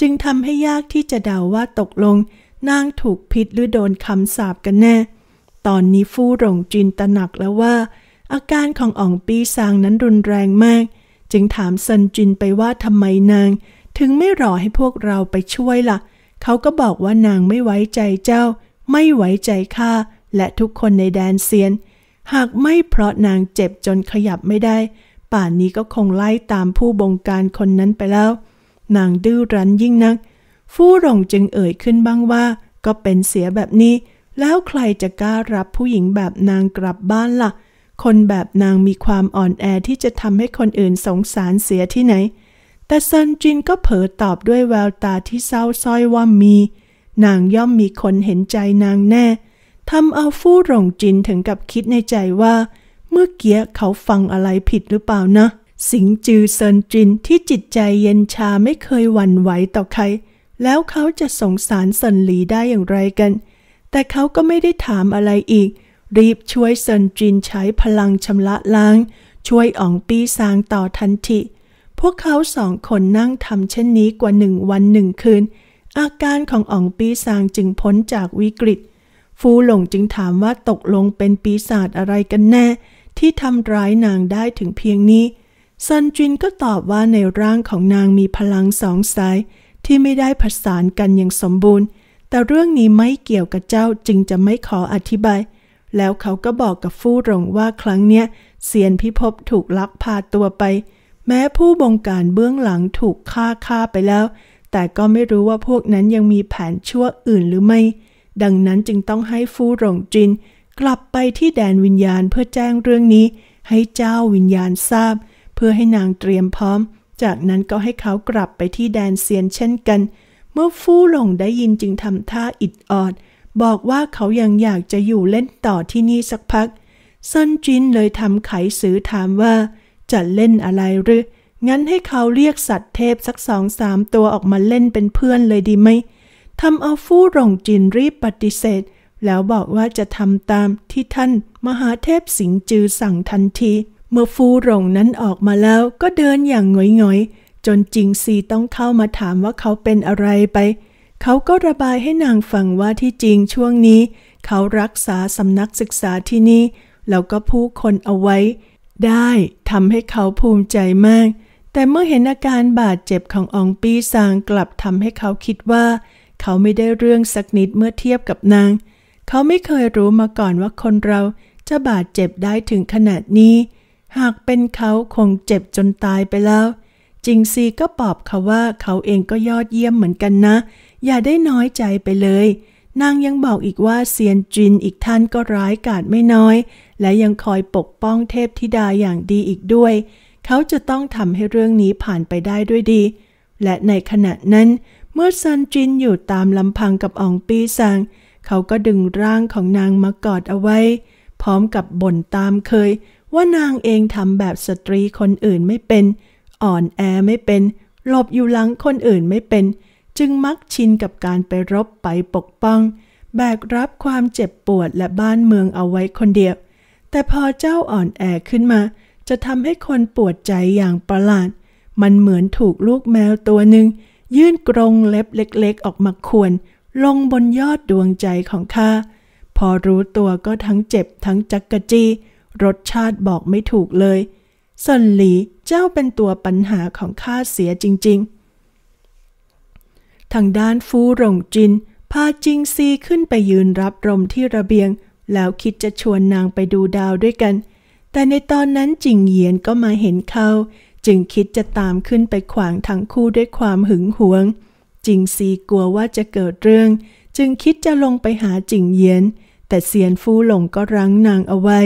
จึงทำให้ยากที่จะเดาว่าตกลง นางถูกพิษหรือโดนคำสาปกันแน่ ตอนนี้ฟู่หลงจินตหนักแล้วว่า อาการของอองปีซางนั้นรุนแรงมาก จึงถามซันจินไปว่าทำไมนาง ถึงไม่รอให้พวกเราไปช่วยละ่ะเขาก็บอกว่านางไม่ไว้ใจเจ้า ไม่ไว้ใจข้าและทุกคนในแดนเซียน หากไม่เพราะนางเจ็บจนขยับไม่ได้ ป่านนี้ก็คงไล่ตามผู้บงการคนนั้นไปแล้ว นางดื้อรั้นยิ่งนักฟู่หลงจึงเอ่ยขึ้นบ้างว่า ก็เป็นเสียแบบนี้ แล้วใครจะกล้ารับผู้หญิงแบบนางกลับบ้านละ่ะ คนแบบนางมีความอ่อนแอที่จะทำให้คนอื่นสงสารเสียที่ไหน แต่ซันจินก็เผยตอบด้วยแววตาที่เศร้าส้อยว่ามี นางย่อมมีคนเห็นใจนางแน่ทำเอาฟู่หลงจินถึงกับคิดในใจว่า เมื่อกี้เขาฟังอะไรผิดหรือเปล่านะ สิงจือ เซินจินที่จิตใจเย็นชาไม่เคยหวั่นไหวต่อใคร แล้วเขาจะสงสารเซินหลีได้อย่างไรกัน แต่เขาก็ไม่ได้ถามอะไรอีก รีบช่วยเซินจินใช้พลังชำระล้าง ช่วยอ่องปีซางต่อทันทีพวกเขาสองคนนั่งทำเช่นนี้กว่าหนึ่งวันหนึ่งคืน อาการของอ่องปีซางจึงพ้นจากวิกฤตฟูหลงจึงถามว่าตกลงเป็นปีศาจอะไรกันแน่ ที่ทำร้ายนางได้ถึงเพียงนี้ ซันจินก็ตอบว่าในร่างของนางมีพลังสองสาย ที่ไม่ได้ผสานกันอย่างสมบูรณ์ แต่เรื่องนี้ไม่เกี่ยวกับเจ้าจึงจะไม่ขออธิบาย แล้วเขาก็บอกกับฟู่หลงว่าครั้งเนี้ยเซียนพิภพถูกลักพาตัวไป แม้ผู้บงการเบื้องหลังถูกฆ่าฆ่าไปแล้ว แต่ก็ไม่รู้ว่าพวกนั้นยังมีแผนชั่วอื่นหรือไม่ดังนั้นจึงต้องให้ฟู่หลงจินกลับไปที่แดนวิญญาณเพื่อแจ้งเรื่องนี้ ให้เจ้าวิญญาณทราบ เพื่อให้นางเตรียมพร้อม จากนั้นก็ให้เขากลับไปที่แดนเซียนเช่นกัน เมื่อฟู่หลงได้ยินจึงทำท่าอิดออด บอกว่าเขายังอยากจะอยู่เล่นต่อที่นี่สักพักซนจินเลยทำไขสือถามว่า จะเล่นอะไรหรือ งั้นให้เขาเรียกสัตว์เทพสักสองสามตัวออกมาเล่นเป็นเพื่อนเลยดีไหมทำเอาฟู่หลงจินรีบปฏิเสธ แล้วบอกว่าจะทำตามที่ท่านมหาเทพสิงจือสั่งทันทีเมื่อฟู่หลงนั้นออกมาแล้วก็เดินอย่างหงอยๆจนจิงซีต้องเข้ามาถามว่าเขาเป็นอะไรไป เขาก็ระบายให้นางฟังว่าที่จริงช่วงนี้ เขารักษาสำนักศึกษาที่นี่แล้วก็ผู้คนเอาไว้ ได้ทำให้เขาภูมิใจมาก แต่เมื่อเห็นอาการบาดเจ็บขององปีซางกลับทำให้เขาคิดว่าเขาไม่ได้เรื่องสักนิดเมื่อเทียบกับนาง เขาไม่เคยรู้มาก่อนว่าคนเราจะบาดเจ็บได้ถึงขนาดนี้ หากเป็นเขาคงเจ็บจนตายไปแล้วจิงซีก็ปอบเขาว่าเขาเองก็ยอดเยี่ยมเหมือนกันนะ อย่าได้น้อยใจไปเลย นางยังบอกอีกว่าเซียนจินอีกท่านก็ร้ายกาจไม่น้อย และยังคอยปกป้องเทพธิดาอย่างดีอีกด้วย เขาจะต้องทำให้เรื่องนี้ผ่านไปได้ด้วยดี และในขณะนั้นเมื่อซันจินอยู่ตามลำพังกับอองปีซัง เขาก็ดึงร่างของนางมากอดเอาไว้ พร้อมกับบ่นตามเคย ว่านางเองทำแบบสตรีคนอื่นไม่เป็น อ่อนแอไม่เป็นหลบอยู่หลังคนอื่นไม่เป็น จึงมักชินกับการไปรบไปปกป้อง แบกรับความเจ็บปวดและบ้านเมืองเอาไว้คนเดียวแต่พอเจ้าอ่อนแอขึ้นมา จะทำให้คนปวดใจอย่างประหลาด มันเหมือนถูกลูกแมวตัวหนึ่งยื่นกรงเล็บเล็ก ๆ ออกมาควร ลงบนยอดดวงใจของข้าพอรู้ตัวก็ทั้งเจ็บทั้งจักกะจีรสชาติบอกไม่ถูกเลยสันหลีเจ้าเป็นตัวปัญหาของข้าเสียจริงๆ ทางด้านฟูหลงจิน พาจิงซีขึ้นไปยืนรับลมที่ระเบียง แล้วคิดจะชวนนางไปดูดาวด้วยกัน แต่ในตอนนั้นจิงเยียนก็มาเห็นเขาจึงคิดจะตามขึ้นไปขวางทั้งคู่ด้วยความหึงหวงจิงซีกลัวว่าจะเกิดเรื่อง จึงคิดจะลงไปหาจิงเยียน แต่เซียนฟู่หลงก็รั้งนางเอาไว้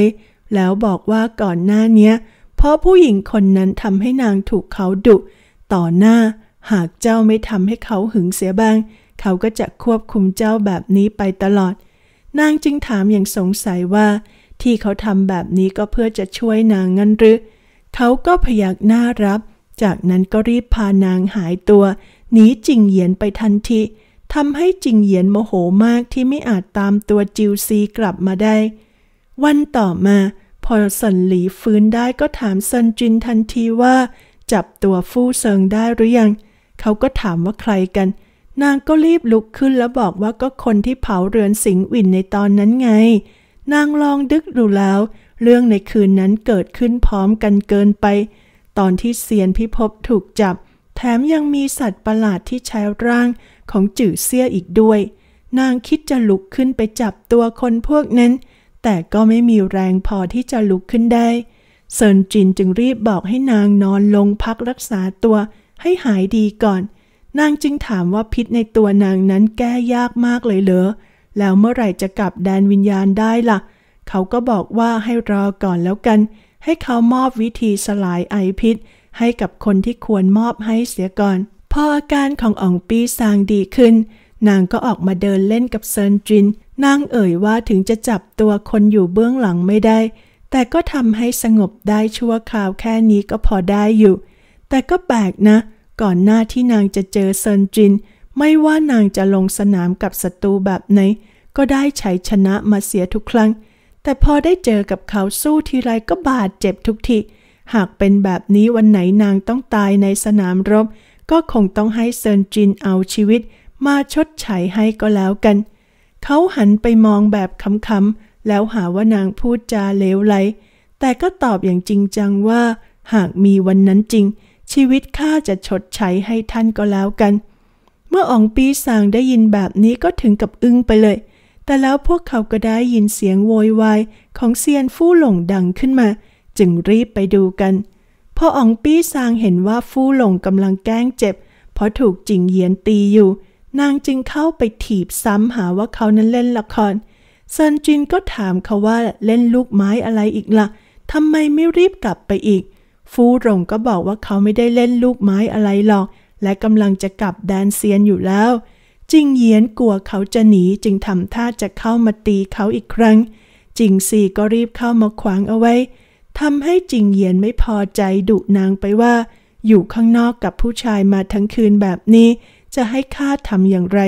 แล้วบอกว่าก่อนหน้านี้เพราะผู้หญิงคนนั้นทำให้นางถูกเขาดุ ต่อหน้า หากเจ้าไม่ทำให้เขาหึงเสียบ้าง เขาก็จะควบคุมเจ้าแบบนี้ไปตลอด นางจึงถามอย่างสงสัยว่า ที่เขาทำแบบนี้ก็เพื่อจะช่วยนางงั้นหรือเขาก็พยักหน้ารับ จากนั้นก็รีบพานางหายตัว หนีจิงเหยียนไปทันทีทำให้จิงเหยียนโมโหมากที่ไม่อาจตามตัวจิวซีกลับมาได้ วันต่อมา พอสันหลีฟื้นได้ก็ถามซันจินทันทีว่า จับตัวฟู่เซิงได้หรือยัง เขาก็ถามว่าใครกัน นางก็รีบลุกขึ้นแล้วบอกว่าก็คนที่เผาเรือนสิงหวินในตอนนั้นไง นางลองดึกดูแล้วเรื่องในคืนนั้นเกิดขึ้นพร้อมกันเกินไป ตอนที่เซียนพิภพถูกจับ แถมยังมีสัตว์ประหลาดที่ใช้ร่างของจื่อเสี้ยอีกด้วย นางคิดจะลุกขึ้นไปจับตัวคนพวกนั้น แต่ก็ไม่มีแรงพอที่จะลุกขึ้นได้เซินจินจึงรีบบอกให้นางนอนลงพักรักษาตัวให้หายดีก่อน นางจึงถามว่าพิษในตัวนางนั้นแก้ยากมากเลยเหรอ แล้วเมื่อไหร่จะกลับแดนวิญญาณได้ละ่ะเขาก็บอกว่าให้รอก่อนแล้วกัน ให้เขามอบวิธีสลายไอพิษ ให้กับคนที่ควรมอบให้เสียก่อน พออาการของอองปีซางดีขึ้น นางก็ออกมาเดินเล่นกับเซินจิน นางเอ่ยว่าถึงจะจับตัวคนอยู่เบื้องหลังไม่ได้ แต่ก็ทำให้สงบได้ชั่วคราวแค่นี้ก็พอได้อยู่ แต่ก็แปลกนะ ก่อนหน้าที่นางจะเจอเซินจินไม่ว่านางจะลงสนามกับศัตรูแบบไหน ก็ได้ชัยชนะมาเสียทุกครั้งแต่พอได้เจอกับเขาสู้ทีไรก็บาดเจ็บทุกทีหากเป็นแบบนี้วันไหนนางต้องตายในสนามรบ ก็คงต้องให้เซินจินเอาชีวิตมาชดใช้ให้ก็แล้วกัน เขาหันไปมองแบบคำๆ แล้วหาว่านางพูดจาเลวไหลแต่ก็ตอบอย่างจริงจังว่า หากมีวันนั้นจริง ชีวิตข้าจะชดใช้ให้ท่านก็แล้วกัน เมื่ออองปีสางได้ยินแบบนี้ก็ถึงกับอึ้งไปเลยเแต่แล้วพวกเขาก็ได้ยินเสียงโวยวายของเซียนฟู่หลงดังขึ้นมา จึงรีบไปดูกันพออองปี้ซางเห็นว่าฟู่หลงกำลังแกล้งเจ็บเพราะถูกจิงเยียนตีอยู่ นางจึงเข้าไปถีบซ้ำหาว่าเขานั้นเล่นละครเซินจินก็ถามเขาว่าเล่นลูกไม้อะไรอีกละ่ะ ทำไมไม่รีบกลับไปอีก ฟู่หลงก็บอกว่าเขาไม่ได้เล่นลูกไม้อะไรหรอก และกำลังจะกลับแดนเซียนอยู่แล้วจิงเยียนกลัวเขาจะหนีจึงทำท่าจะเข้ามาตีเขาอีกครั้งจิงซีก็รีบเข้ามาขวางเอาไว้ ทำให้จิงเยียนไม่พอใจดุนางไปว่า อยู่ข้างนอกกับผู้ชายมาทั้งคืนแบบนี้ จะให้ข้าทำอย่างไร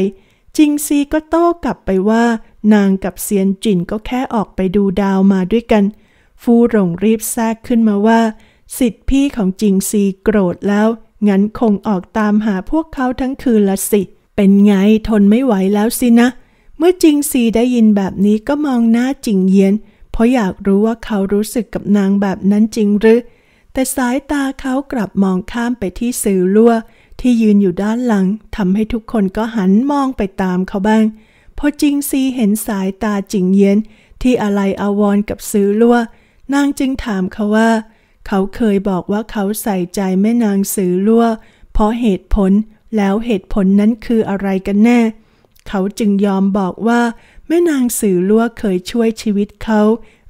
จิงซีก็โต้กลับไปว่านางกับเซียนจินก็แค่ออกไปดูดาวมาด้วยกัน ฟูหลงรีบแทรกขึ้นมาว่า สิทธิพี่ของจิงซีโกรธแล้วงั้นคงออกตามหาพวกเขาทั้งคืนละสิเเป็นไงทนไม่ไหวแล้วสินะ เมื่อจิงซีได้ยินแบบนี้ก็มองหน้าจิงเยียนเพราะอยากรู้ว่าเขารู้สึกกับนางแบบนั้นจริงหรือ แต่สายตาเขากลับมองข้ามไปที่ซือลั่วที่ยืนอยู่ด้านหลังทำให้ทุกคนก็หันมองไปตามเขาบ้างพอจิงซีเห็นสายตาจิงเยียนที่อะไรอาวรกับซือลั่ว นางจึงถามเขาว่า เขาเคยบอกว่าเขาใส่ใจแม่นางซือลั่ว เพราะเหตุผลแล้วเหตุผลนั้นคืออะไรกันแน่ เขาจึงยอมบอกว่า แม่นางสื่อลัวเคยช่วยชีวิตเขา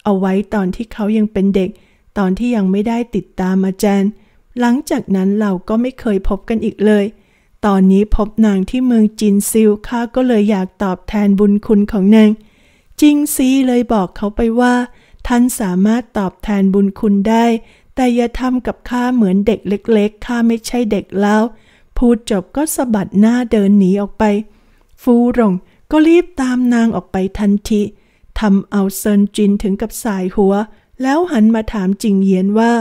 เอาไว้ตอนที่เขายังเป็นเด็ก ตอนที่ยังไม่ได้ติดตามอาจารย์ หลังจากนั้นเราก็ไม่เคยพบกันอีกเลย ตอนนี้พบนางที่เมืองจินซิลข้าก็เลยอยากตอบแทนบุญคุณของนาง จิงซีเลยบอกเขาไปว่า ท่านสามารถตอบแทนบุญคุณได้ แต่อย่าทำกับข้าเหมือนเด็กเล็กๆ ข้าไม่ใช่เด็กแล้วพูดจบก็สะบัดหน้าเดินหนีออกไป ฟูหลงก็รีบตามนางออกไปทันทีทำเอาเซินจินถึงกับสายหัว แล้วหันมาถามจิงเยียนว่า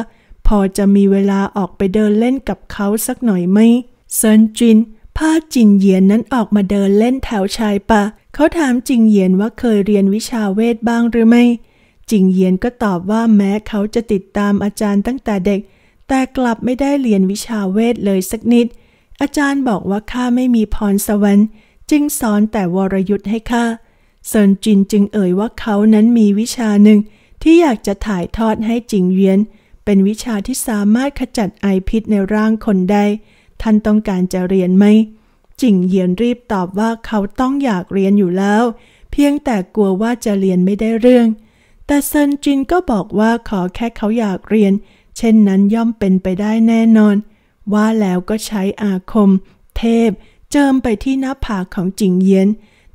พอจะมีเวลาออกไปเดินเล่นกับเขาสักหน่อยไหม เซินจินพาจิงเยียนนั้นออกมาเดินเล่นแถวชายป่า เขาถามจิงเยียนว่าเคยเรียนวิชาเวทบ้างหรือไม่ จิงเยียนก็ตอบว่าแม้เขาจะติดตามอาจารย์ตั้งแต่เด็ก แต่กลับไม่ได้เรียนวิชาเวทเลยสักนิดอาจารย์บอกว่าข้าไม่มีพรสวรรค์จึงสอนแต่วรยุทธ์ให้ข้าเซินจินจึงเอ่ยว่าเขานั้นมีวิชาหนึ่ง ที่อยากจะถ่ายทอดให้จิงเวียน เป็นวิชาที่สามารถขจัดไอพิษในร่างคนได้ ท่านต้องการจะเรียนไหมจิงเยียนรีบตอบว่าเขาต้องอยากเรียนอยู่แล้ว เพียงแต่กลัวว่าจะเรียนไม่ได้เรื่อง แต่เซินจินก็บอกว่าขอแค่เขาอยากเรียน เช่นนั้นย่อมเป็นไปได้แน่นอนว่าแล้วก็ใช้อาคม เทพเจิมไปที่หน้าผากของจิงเยียน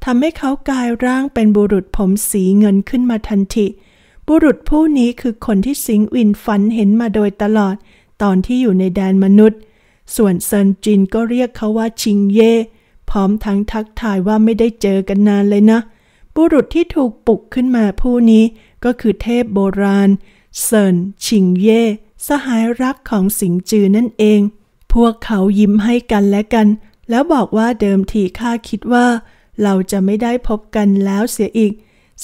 ทำให้เขากลายร่างเป็นบุรุษผมสีเงินขึ้นมาทันทีบุรุษผู้นี้คือคนที่สิงวินฝันเห็นมาโดยตลอด ตอนที่อยู่ในแดนมนุษย์ ส่วนเซินจินก็เรียกเขาว่าชิงเย่พร้อมทั้งทักทายว่าไม่ได้เจอกันนานเลยนะ บุรุษที่ถูกปลุกขึ้นมาผู้นี้ก็คือเทพโบราณเซินชิงเย่สหายรักของสิงจือนั่นเองพวกเขายิ้มให้กันและกัน แล้วบอกว่าเดิมทีข้าคิดว่า เราจะไม่ได้พบกันแล้วเสียอีก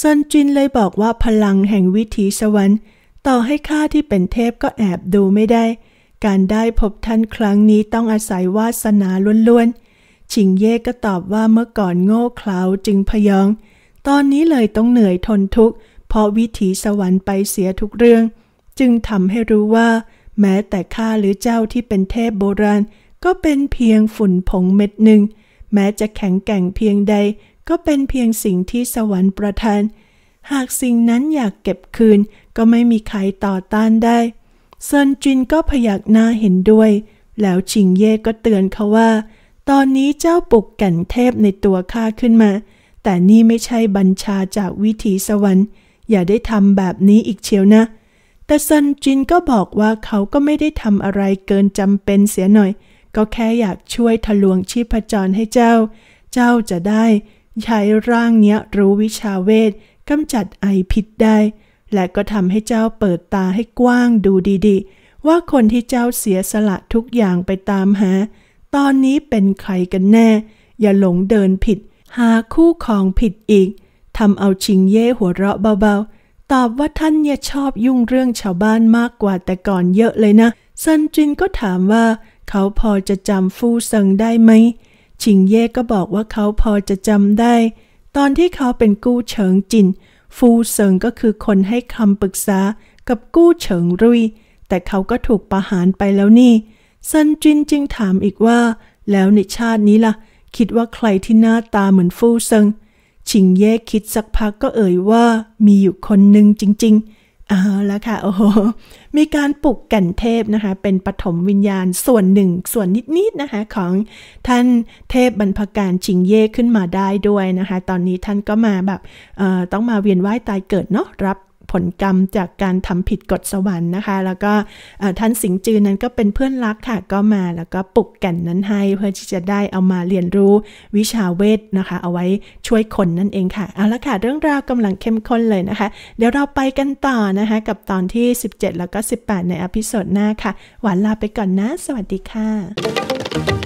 ซนจินเลยบอกว่าพลังแห่งวิถีสวรรค์ ต่อให้ข้าที่เป็นเทพก็แอบดูไม่ได้ การได้พบท่านครั้งนี้ต้องอาศัยวาสนาล้วนๆชิงเย่ก็ตอบว่าเมื่อก่อนโง่เขลาจึงพยอง ตอนนี้เลยต้องเหนื่อยทนทุกข์ เพราะวิถีสวรรค์ไปเสียทุกเรื่อง จึงทำให้รู้ว่าแม้แต่ข้าหรือเจ้าที่เป็นเทพโบราณก็เป็นเพียงฝุ่นผงเม็ดหนึ่ง แม้จะแข็งแกร่งเพียงใดก็เป็นเพียงสิ่งที่สวรรค์ประทาน หากสิ่งนั้นอยากเก็บคืนก็ไม่มีใครต่อต้านได้ เซินจินก็พยักหน้าเห็นด้วย แล้วชิงเย่ก็เตือนเขาว่า ตอนนี้เจ้าปลุกแก่นเทพในตัวข้าขึ้นมา แต่นี่ไม่ใช่บัญชาจากวิถีสวรรค์ อย่าได้ทำแบบนี้อีกเชียวนะเแต่ซันจินก็บอกว่าเขาก็ไม่ได้ทำอะไรเกินจำเป็นเสียหน่อย ก็แค่อยากช่วยทะลวงชีพจรให้เจ้า เจ้าจะได้ใช้ร่างเนี้ยรู้วิชาเวทกำจัดไอพิษได้ และก็ทำให้เจ้าเปิดตาให้กว้างดูดีๆ ว่าคนที่เจ้าเสียสละทุกอย่างไปตามหา ตอนนี้เป็นใครกันแน่ อย่าหลงเดินผิด หาคู่ของผิดอีก ทำเอาชิงเย่หัวเราะเบาๆตอบว่าท่านเนี่ยชอบยุ่งเรื่องชาวบ้านมากกว่าแต่ก่อนเยอะเลยนะ ซันจินก็ถามว่าเขาพอจะจำฟูเซิงได้ไหมชิงเย่ก็บอกว่าเขาพอจะจำได้ ตอนที่เขาเป็นกู้เฉิงจิน ฟูเซิงก็คือคนให้คำปรึกษากับกู้เฉิงรุยแต่เขาก็ถูกประหารไปแล้วนี่ซันจินจึงถามอีกว่า แล้วในชาตินี้ละ่ะ คิดว่าใครที่หน้าตาเหมือนฟูเซิงชิงเย่คิดสักพักก็เอ่ยว่ามีอยู่คนหนึ่งจริงๆเอาละค่ะ โอ้โหมีการปลุกแก่นเทพนะคะเป็นปฐมวิญญาณส่วนหนึ่ง ส่วนนิด ๆ นะคะของท่านเทพบรรพการชิงเย่ขึ้นมาได้ด้วยนะคะ ตอนนี้ท่านก็มาแบบต้องมาเวียนว่ายตายเกิดเนาะรับผลกรรมจากการทำผิดกฎสวรรค์นะคะ แล้วก็ท่านสิงจือนั้นก็เป็นเพื่อนรักค่ะก็มาแล้วก็ปลุกแก่นนั้นให้เพื่อที่จะได้เอามาเรียนรู้วิชาเวทนะคะ เอาไว้ช่วยคนนั่นเองค่ะ เอาละค่ะเรื่องราวกำลังเข้มข้นเลยนะคะ เดี๋ยวเราไปกันต่อนะคะ กับตอนที่ 17 แล้วก็18 ในอพิโซดหน้าค่ะหวานลาไปก่อนนะ สวัสดีค่ะ